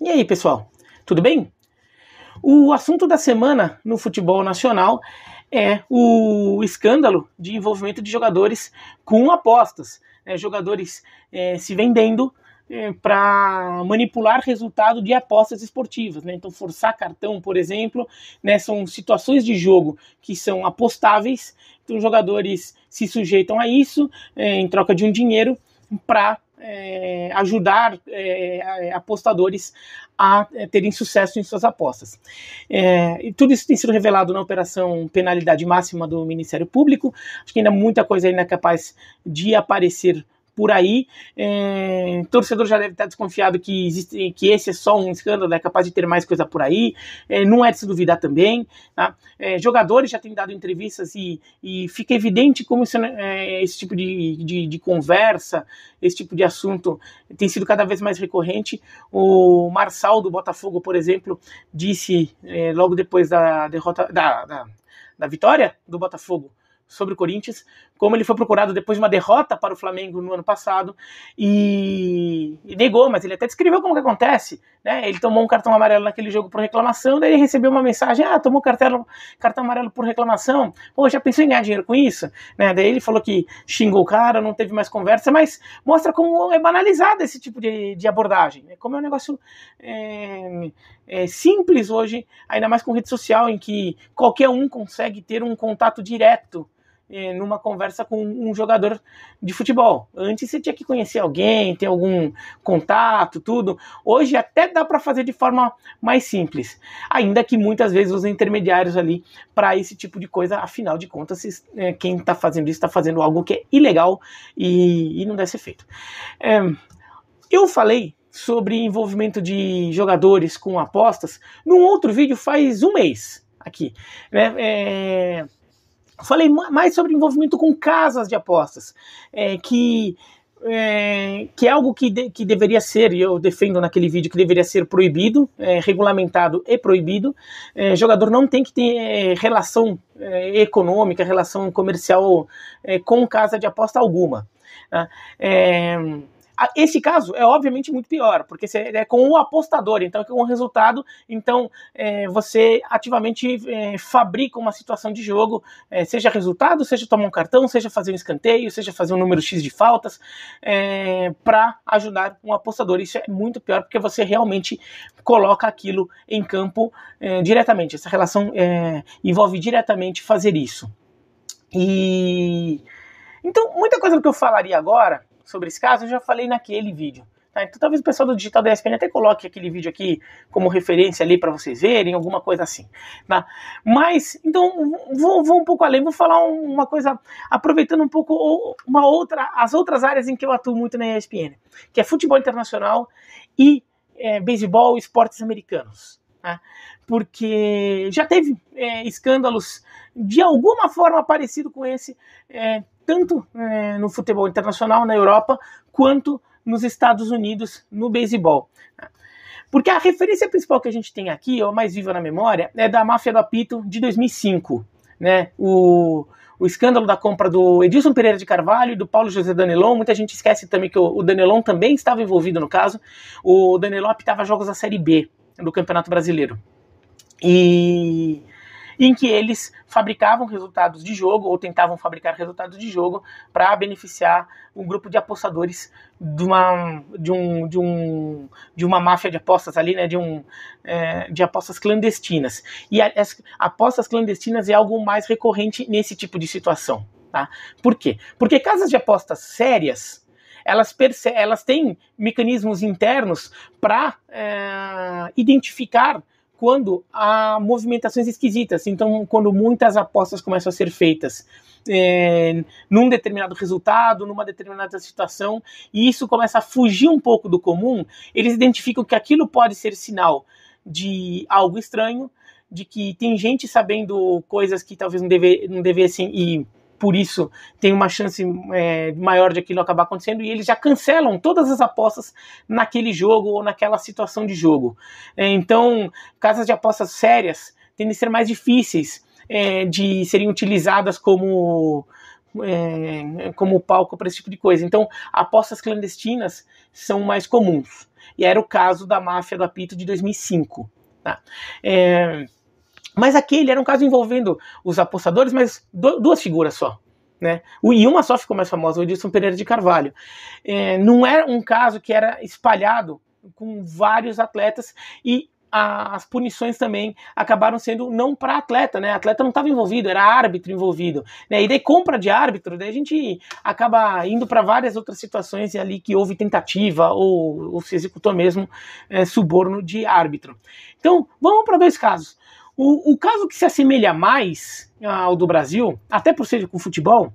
E aí, pessoal, tudo bem? O assunto da semana no futebol nacional é o escândalo de envolvimento de jogadores com apostas, né? jogadores é, se vendendo é, para manipular resultado de apostas esportivas, né? então forçar cartão, por exemplo, né? são situações de jogo que são apostáveis, então jogadores se sujeitam a isso é, em troca de um dinheiro para é, ajudar é, é apostadores a é, terem sucesso em suas apostas. É, e tudo isso tem sido revelado na operação penalidade máxima do Ministério Público. Acho que ainda muita coisa ainda é capaz de aparecer por aí, é, torcedor já deve estar desconfiado que existe, que esse é só um escândalo, é capaz de ter mais coisa por aí, é, não é de se duvidar também. Tá? É, jogadores já têm dado entrevistas e, e fica evidente como né, é, esse tipo de, de, de, conversa, esse tipo de assunto tem sido cada vez mais recorrente. O Marçal do Botafogo, por exemplo, disse é, logo depois da derrota da, da, da vitória do Botafogo sobre o Corinthians, como ele foi procurado depois de uma derrota para o Flamengo no ano passado e, e negou, mas ele até descreveu como que acontece, né? Ele tomou um cartão amarelo naquele jogo por reclamação, daí ele recebeu uma mensagem: "Ah, tomou cartão, cartão amarelo por reclamação. Pô, já pensou em ganhar dinheiro com isso?", né? Daí ele falou que xingou o cara, não teve mais conversa, mas mostra como é banalizado esse tipo de, de abordagem, né? Como é um negócio é, é simples hoje, ainda mais com rede social em que qualquer um consegue ter um contato direto é, numa conversa com um jogador de futebol. Antes você tinha que conhecer alguém, ter algum contato, tudo. Hoje até dá para fazer de forma mais simples, ainda que muitas vezes os intermediários ali para esse tipo de coisa. Afinal de contas, é, quem está fazendo isso está fazendo algo que é ilegal e, e não deve ser feito. É, eu falei sobre envolvimento de jogadores com apostas num outro vídeo faz um mês aqui, né? É Falei mais sobre envolvimento com casas de apostas, é, que é, que é algo que, de, que deveria ser, e eu defendo naquele vídeo, que deveria ser proibido, é, regulamentado e proibido. É, jogador não tem que ter é, relação é, econômica, relação comercial é, com casa de aposta alguma. Tá? Esse caso é obviamente muito pior, porque você é com o apostador, então é com o resultado, então é, você ativamente é, fabrica uma situação de jogo, é, seja resultado, seja tomar um cartão, seja fazer um escanteio, seja fazer um número X de faltas, é, para ajudar um apostador. Isso é muito pior, porque você realmente coloca aquilo em campo é, diretamente. Essa relação é, envolve diretamente fazer isso. E. Então, muita coisa do que eu falaria agora sobre esse caso, eu já falei naquele vídeo. Tá? Então talvez o pessoal do Digital da ESPN até coloque aquele vídeo aqui como referência ali para vocês verem, alguma coisa assim. Tá? Mas, então, vou, vou, um pouco além, vou falar uma coisa, aproveitando um pouco uma outra, as outras áreas em que eu atuo muito na ESPN, que é futebol internacional e é, beisebol e esportes americanos. Né? Porque já teve é, escândalos de alguma forma parecido com esse, é, tanto é, no futebol internacional na Europa, quanto nos Estados Unidos no beisebol. Tá? Porque a referência principal que a gente tem aqui, ou mais viva na memória, é da máfia do apito de 2005. Né? O, o escândalo da compra do Edilson Pereira de Carvalho e do Paulo José Danelon. Muita gente esquece também que o, o Danelon também estava envolvido no caso. O Danelon apitava jogos da Série B do Campeonato Brasileiro. E em que eles fabricavam resultados de jogo ou tentavam fabricar resultados de jogo para beneficiar um grupo de apostadores de uma de um de um de uma máfia de apostas ali né de um é, de apostas clandestinas e as apostas clandestinas é algo mais recorrente nesse tipo de situação tá por quê porque casas de apostas sérias elas, elas têm mecanismos internos para é, eh, identificar quando há movimentações esquisitas, então quando muitas apostas começam a ser feitas é, num determinado resultado, numa determinada situação, e isso começa a fugir um pouco do comum, eles identificam que aquilo pode ser sinal de algo estranho, de que tem gente sabendo coisas que talvez não, deve, não devessem ir por isso tem uma chance é, maior de aquilo acabar acontecendo e eles já cancelam todas as apostas naquele jogo ou naquela situação de jogo. É, então, casas de apostas sérias tendem a ser mais difíceis é, de serem utilizadas como é, como palco para esse tipo de coisa. Então, apostas clandestinas são mais comuns. E era o caso da máfia do apito de 2005. Tá? É, mas aquele era um caso envolvendo os apostadores, mas duas figuras só. Né? E uma só ficou mais famosa, o Edson Pereira de Carvalho. É, não era um caso que era espalhado com vários atletas e a, as punições também acabaram sendo não para atleta, né? Atleta não estava envolvido, era árbitro envolvido, né? E daí compra de árbitro, daí a gente acaba indo para várias outras situações ali que houve tentativa ou, ou se executou mesmo é, suborno de árbitro. Então, vamos para dois casos. O, o caso que se assemelha mais ao do Brasil, até por ser com futebol,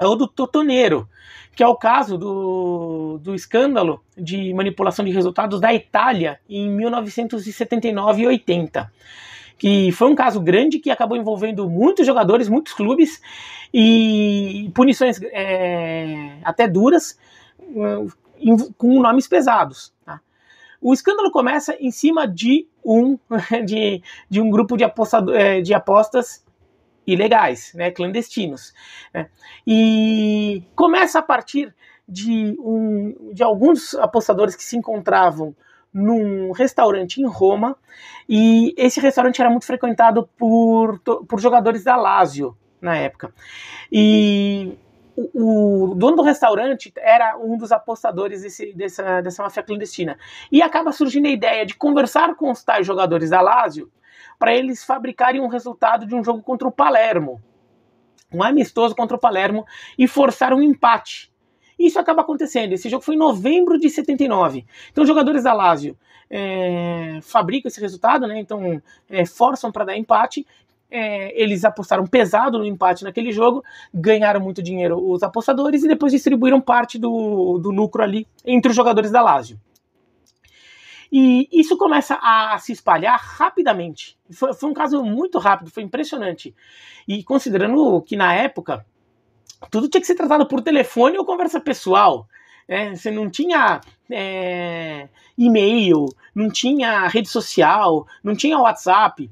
é o do Totoneiro, que é o caso do, do escândalo de manipulação de resultados da Itália em 1979 e 80 que foi um caso grande que acabou envolvendo muitos jogadores, muitos clubes e punições é, até duras eh, com nomes pesados. Tá? O escândalo começa em cima de um de, de um grupo de, apostado, eh, de apostas ilegais, né, clandestinos. Né, e começa a partir de, um, de alguns apostadores que se encontravam num restaurante em Roma e esse restaurante era muito frequentado por, por jogadores da Lazio na época. E o, dono do restaurante era um dos apostadores desse, dessa, dessa máfia clandestina. E acaba surgindo a ideia de conversar com os tais jogadores da Lazio para eles fabricarem um resultado de um jogo contra o Palermo. Um amistoso contra o Palermo e forçar um empate. Isso acaba acontecendo. Esse jogo foi em novembro de 79. Então, os jogadores da Lazio é, fabricam esse resultado, né? Então, é, forçam para dar empate é, eles apostaram pesado no empate naquele jogo, ganharam muito dinheiro os apostadores e depois distribuíram parte do, do lucro ali entre os jogadores da Lazio. E isso começa a se espalhar rapidamente. Foi, foi, um caso muito rápido, foi impressionante. E considerando que na época tudo tinha que ser tratado por telefone ou conversa pessoal. Né? Você não tinha é, e-mail, não tinha rede social, não tinha WhatsApp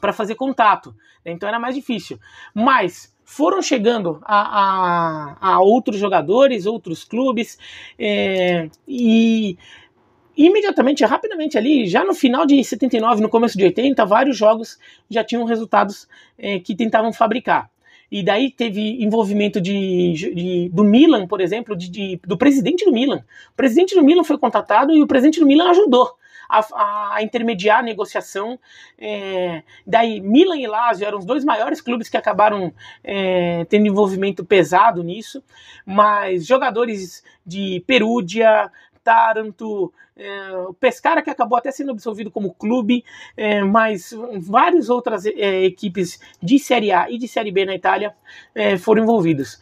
para fazer contato. Então era mais difícil. Mas foram chegando a, a, a outros jogadores, outros clubes, é, e imediatamente, rapidamente ali, já no final de 79, no começo de 80, vários jogos já tinham resultados é, que tentavam fabricar. E daí teve envolvimento de, de do Milan, por exemplo, de, de, do presidente do Milan. O presidente do Milan foi contratado e o presidente do Milan ajudou. A, a, intermediar a negociação. É, daí, Milan e Lazio eram os dois maiores clubes que acabaram é, tendo envolvimento pesado nisso, mas jogadores de Perúdia, Taranto, é, o Pescara que acabou até sendo absolvido como clube, é, mas várias outras é, equipes de Série A e de Série B na Itália é, foram envolvidos.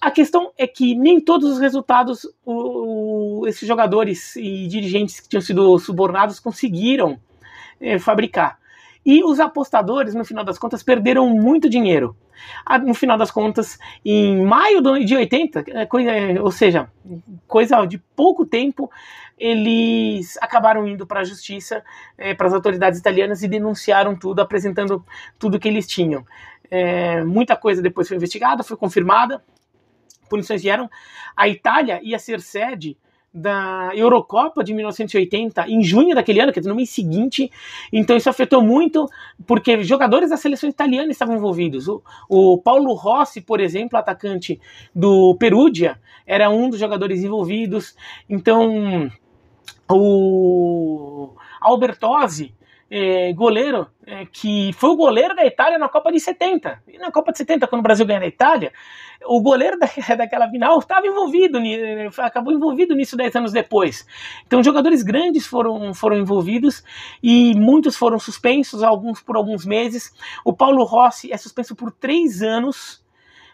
A questão é que nem todos os resultados o, o, esses jogadores e dirigentes que tinham sido subornados conseguiram é, fabricar. E os apostadores, no final das contas, perderam muito dinheiro. No final das contas, em maio de 80, é, é, ou seja, coisa de pouco tempo, eles acabaram indo para a justiça, é, para as autoridades italianas e denunciaram tudo, apresentando tudo que eles tinham. muita coisa depois foi investigada, foi confirmada, punições vieram. A Itália ia ser sede da Eurocopa de 1980, em junho daquele ano, quer dizer, no mês seguinte. Então isso afetou muito, porque jogadores da seleção italiana estavam envolvidos. O, o Paulo Rossi, por exemplo, atacante do Perugia, era um dos jogadores envolvidos. Então o Albertosi, é, goleiro, é, que foi o goleiro da Itália na Copa de 70. E na Copa de 70, quando o Brasil ganha na Itália, o goleiro da, daquela final estava envolvido, acabou envolvido nisso 10 anos depois. Então, jogadores grandes foram, foram envolvidos e muitos foram suspensos, alguns por alguns meses. O Paulo Rossi é suspenso por 3 anos.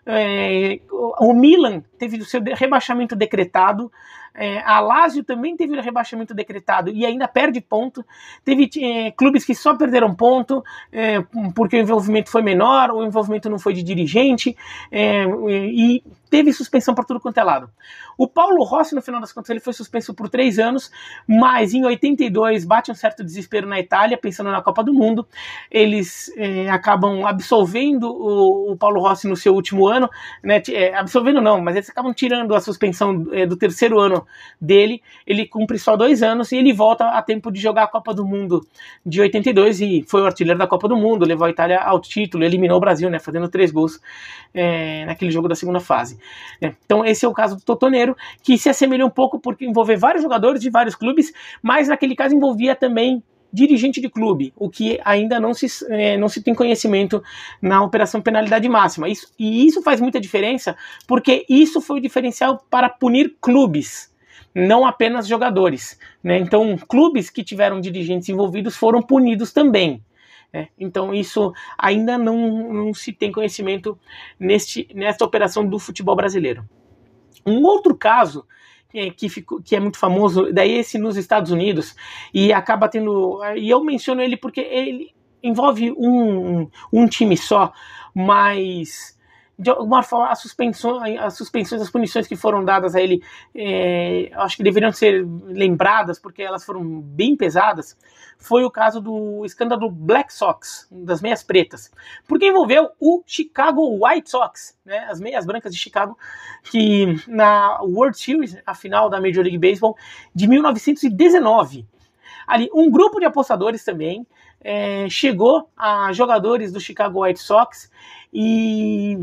É, o Milan teve o seu rebaixamento decretado, é, a Lazio também teve um rebaixamento decretado e ainda perde ponto. Teve é, clubes que só perderam ponto é, porque o envolvimento foi menor, o envolvimento não foi de dirigente é, e teve suspensão para tudo quanto é lado. O Paulo Rossi, no final das contas, ele foi suspenso por três anos, mas em 82 bate um certo desespero na Itália, pensando na Copa do Mundo. Eles é, acabam absolvendo o, o, Paulo Rossi no seu último ano, né, é, absolvendo não, mas eles acabam tirando a suspensão do terceiro ano dele. Ele cumpre só dois anos e ele volta a tempo de jogar a Copa do Mundo de 82 e foi o artilheiro da Copa do Mundo, levou a Itália ao título, eliminou o Brasil, né, fazendo três gols é, naquele jogo da segunda fase. Né. Então esse é o caso do Totoneiro, que se assemelha um pouco porque envolve vários jogadores de vários clubes, mas naquele caso envolvia também dirigente de clube, o que ainda não se, eh, não se tem conhecimento na operação penalidade máxima. Isso, e isso faz muita diferença, porque isso foi o diferencial para punir clubes não apenas jogadores. Né? Então, clubes que tiveram dirigentes envolvidos foram punidos também. Né? Então, isso ainda não, não se tem conhecimento neste, nesta operação do futebol brasileiro. Um outro caso é, que, ficou, que, é muito famoso, daí esse nos Estados Unidos, e acaba tendo. E eu menciono ele porque ele envolve um, um time só, mas de alguma forma, as suspensões, as suspensões, as punições que foram dadas a ele, é, acho que deveriam ser lembradas, porque elas foram bem pesadas, foi o caso do escândalo Black Sox, das meias pretas, porque envolveu o Chicago White Sox, né, as meias brancas de Chicago, que na World Series, a final da Major League Baseball, de 1919, ali um grupo de apostadores também é, chegou a jogadores do Chicago White Sox e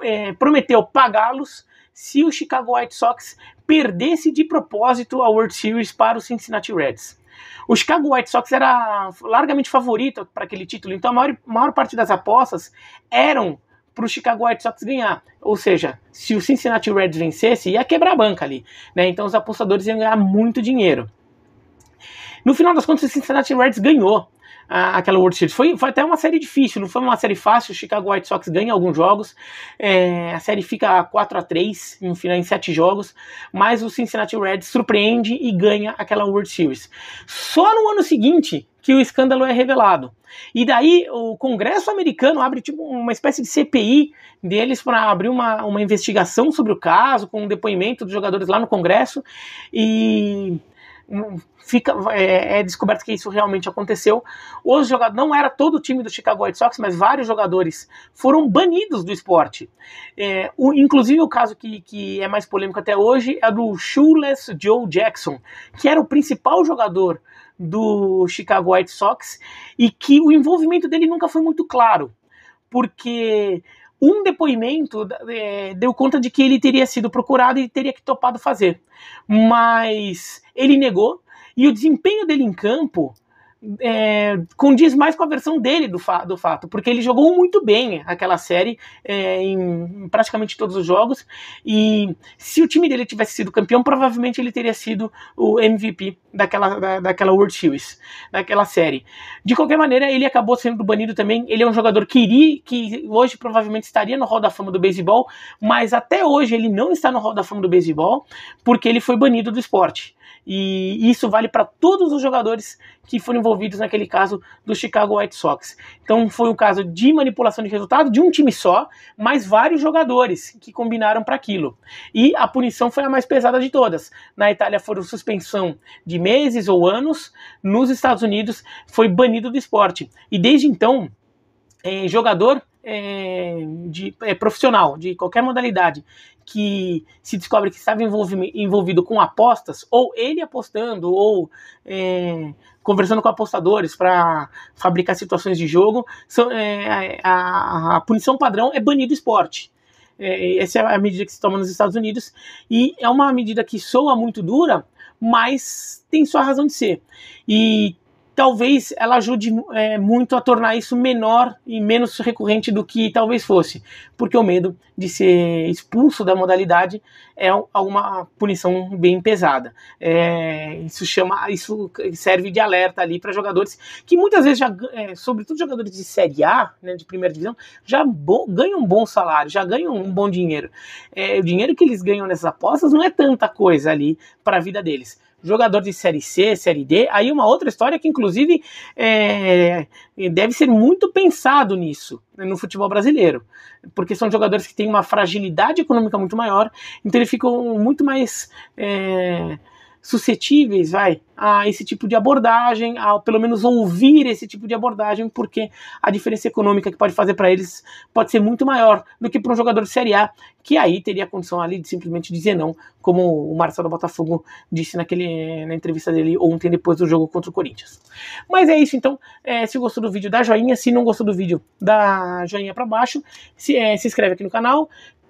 é, prometeu pagá-los se o Chicago White Sox perdesse de propósito a World Series para o Cincinnati Reds. O Chicago White Sox era largamente favorito para aquele título, então a maior, maior parte das apostas eram para o Chicago White Sox ganhar. Ou seja, se o Cincinnati Reds vencesse, ia quebrar a banca ali. Né? Então os apostadores iam ganhar muito dinheiro. No final das contas, o Cincinnati Reds ganhou aquela World Series. Foi, foi até uma série difícil, não foi uma série fácil. O Chicago White Sox ganha alguns jogos, é, a série fica 4 a 3 em, em sete jogos, mas o Cincinnati Reds surpreende e ganha aquela World Series. Só no ano seguinte que o escândalo é revelado. E daí o Congresso americano abre tipo, uma espécie de CPI deles para abrir uma, uma investigação sobre o caso, com um depoimento dos jogadores lá no Congresso. E fica, é, é, descoberto que isso realmente aconteceu. Os jogadores, não era todo o time do Chicago White Sox, mas vários jogadores foram banidos do esporte. É, o, inclusive o caso que, que é mais polêmico até hoje é do Shoeless Joe Jackson, que era o principal jogador do Chicago White Sox e que o envolvimento dele nunca foi muito claro, porque um depoimento é, deu conta de que ele teria sido procurado e teria que topado fazer. Mas ele negou, e o desempenho dele em campo é, condiz mais com a versão dele do, fa do, fato, porque ele jogou muito bem aquela série é, em praticamente todos os jogos. E se o time dele tivesse sido campeão, provavelmente ele teria sido o MVP daquela, da, daquela World Series, daquela série. De qualquer maneira, ele acabou sendo banido também. Ele é um jogador que iria, que hoje provavelmente estaria no Hall da Fama do beisebol, mas até hoje ele não está no Hall da Fama do beisebol porque ele foi banido do esporte. E isso vale para todos os jogadores que foram envolvidos naquele caso do Chicago White Sox. Então foi um caso de manipulação de resultado de um time só, mas vários jogadores que combinaram para aquilo. E a punição foi a mais pesada de todas. Na Itália foram suspensão de meses ou anos, nos Estados Unidos foi banido do esporte. E desde então, eh, jogador é, de, é, profissional, de qualquer modalidade, que se descobre que estava envolvido com apostas, ou ele apostando, ou é, conversando com apostadores para fabricar situações de jogo, são, é, a, a, punição padrão é banir do esporte. É, essa é a medida que se toma nos Estados Unidos, e é uma medida que soa muito dura, mas tem sua razão de ser. E talvez ela ajude é, muito a tornar isso menor e menos recorrente do que talvez fosse, porque o medo de ser expulso da modalidade é alguma punição bem pesada. É, isso chama, isso serve de alerta ali para jogadores que muitas vezes já, é, sobretudo jogadores de série A, né, de primeira divisão, já ganham um bom salário, já ganham um bom dinheiro. É, o dinheiro que eles ganham nessas apostas não é tanta coisa ali para a vida deles jogador de Série C, Série D. Aí uma outra história que, inclusive, é, deve ser muito pensado nisso né, no futebol brasileiro, porque são jogadores que têm uma fragilidade econômica muito maior, então eles ficam muito mais. É, suscetíveis, vai, a esse tipo de abordagem, a pelo menos ouvir esse tipo de abordagem, porque a diferença econômica que pode fazer para eles pode ser muito maior do que para um jogador de Série A, que aí teria a condição ali de simplesmente dizer não, como o Marcelo Botafogo disse naquele, na entrevista dele ontem depois do jogo contra o Corinthians. Mas é isso, então, é, se gostou do vídeo, dá joinha, se não gostou do vídeo, dá joinha para baixo, se, é, se inscreve aqui no canal,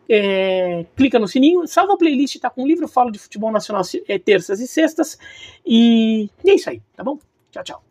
é, clica no sininho, salva a playlist, tá com o livro Falo de Futebol Nacional é, terças e sextas. E, e é isso aí, tá bom? Tchau, tchau.